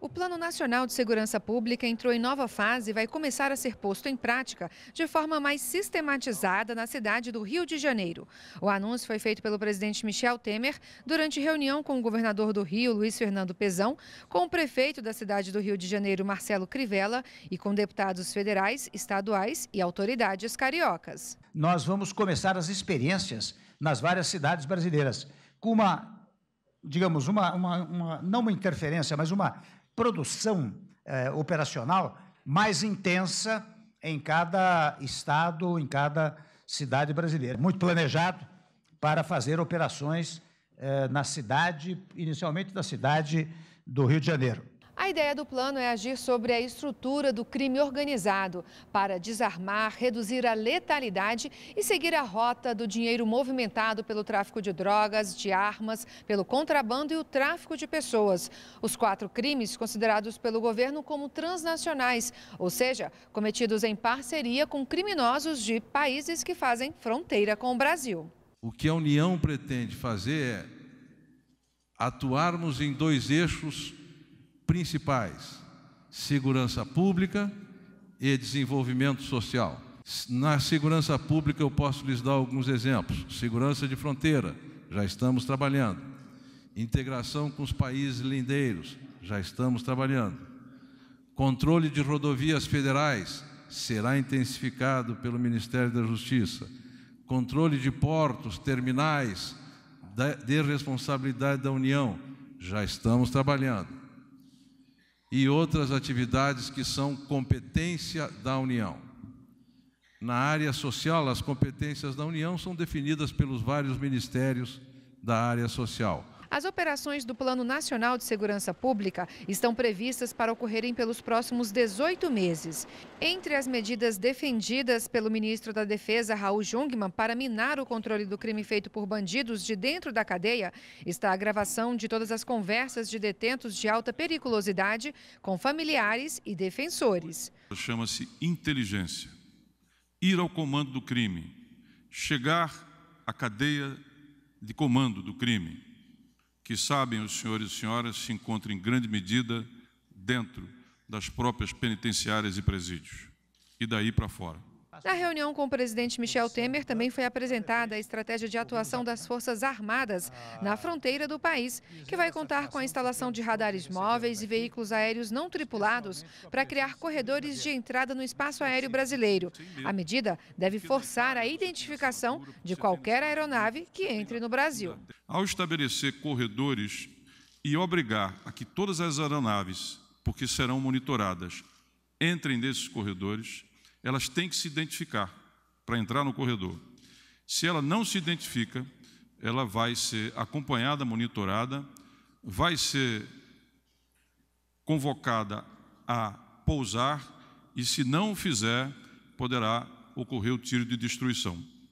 O Plano Nacional de Segurança Pública entrou em nova fase e vai começar a ser posto em prática de forma mais sistematizada na cidade do Rio de Janeiro. O anúncio foi feito pelo presidente Michel Temer durante reunião com o governador do Rio, Luiz Fernando Pezão, com o prefeito da cidade do Rio de Janeiro, Marcelo Crivella, e com deputados federais, estaduais e autoridades cariocas. Nós vamos começar as experiências nas várias cidades brasileiras, com uma, digamos, uma, uma, uma não uma interferência, mas uma produção eh, operacional mais intensa em cada estado, em cada cidade brasileira. Muito planejado para fazer operações eh, na cidade, inicialmente na cidade do Rio de Janeiro. A ideia do plano é agir sobre a estrutura do crime organizado para desarmar, reduzir a letalidade e seguir a rota do dinheiro movimentado pelo tráfico de drogas, de armas, pelo contrabando e o tráfico de pessoas. Os quatro crimes considerados pelo governo como transnacionais, ou seja, cometidos em parceria com criminosos de países que fazem fronteira com o Brasil. O que a União pretende fazer é atuarmos em dois eixos principais: segurança pública e desenvolvimento social. Na segurança pública, eu posso lhes dar alguns exemplos: segurança de fronteira, já estamos trabalhando, integração com os países lindeiros, já estamos trabalhando, controle de rodovias federais. Será intensificado pelo Ministério da Justiça. Controle de portos, terminais, de responsabilidade da União, já estamos trabalhando e outras atividades que são competência da União. Na área social, as competências da União são definidas pelos vários ministérios da área social. As operações do Plano Nacional de Segurança Pública estão previstas para ocorrerem pelos próximos 18 meses. Entre as medidas defendidas pelo ministro da Defesa, Raul Jungmann, para minar o controle do crime feito por bandidos de dentro da cadeia, está a gravação de todas as conversas de detentos de alta periculosidade com familiares e defensores. Chama-se inteligência. Ir ao comando do crime, chegar à cadeia de comando do crime que sabem os senhores e senhoras se encontram em grande medida dentro das próprias penitenciárias e presídios e daí para fora. Na reunião com o presidente Michel Temer, também foi apresentada a estratégia de atuação das Forças Armadas ah, na fronteira do país, que vai contar com a instalação de radares é móveis e veículos aéreos não tripulados para criar corredores de entrada no espaço aéreo brasileiro. A medida deve forçar a identificação de qualquer aeronave que entre no Brasil. Ao estabelecer corredores e obrigar a que todas as aeronaves, porque serão monitoradas, entrem nesses corredores, elas têm que se identificar para entrar no corredor. Se ela não se identifica, ela vai ser acompanhada, monitorada, vai ser convocada a pousar e, se não fizer, poderá ocorrer o tiro de destruição.